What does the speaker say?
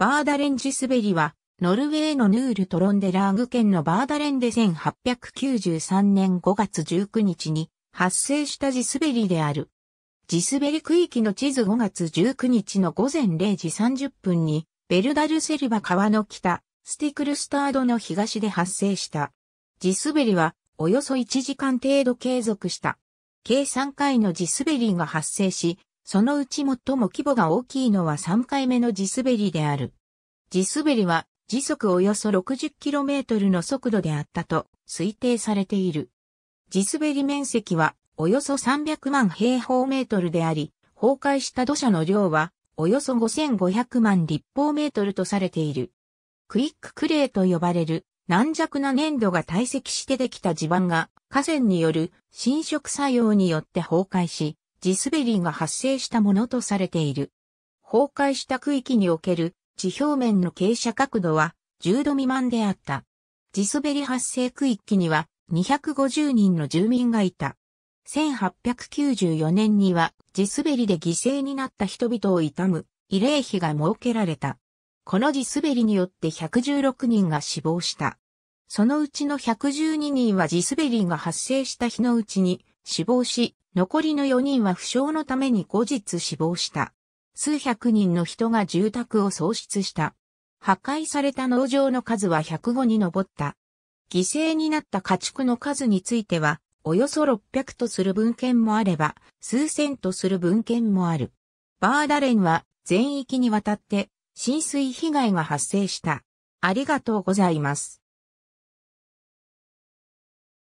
バーダレンス滑りは、ノルウェーのヌールトロンデラーグ県のバーダレンで1893年5月19日に発生した地滑りである。地滑り区域の地図5月19日の午前0時30分に、ベルダルセルバ川の北、スティクルスタードの東で発生した。地滑りは、およそ1時間程度継続した。計3回の地滑りが発生し、そのうち最も規模が大きいのは3回目の地滑りである。地滑りは時速およそ 60km の速度であったと推定されている。地滑り面積はおよそ300万平方メートルであり、崩壊した土砂の量はおよそ5500万立方メートルとされている。クイッククレーと呼ばれる軟弱な粘土が堆積してできた地盤が河川による侵食作用によって崩壊し、地滑りが発生したものとされている。崩壊した区域における地表面の傾斜角度は10度未満であった。地滑り発生区域には250人の住民がいた。1894年には地滑りで犠牲になった人々を悼む慰霊碑が設けられた。この地滑りによって116人が死亡した。そのうちの112人は地滑りが発生した日のうちに死亡し、残りの4人は負傷のために後日死亡した。数百人の人が住宅を喪失した。破壊された農場の数は105に上った。犠牲になった家畜の数については、およそ600とする文献もあれば、数千とする文献もある。バーダレンは全域にわたって浸水被害が発生した。ありがとうございます。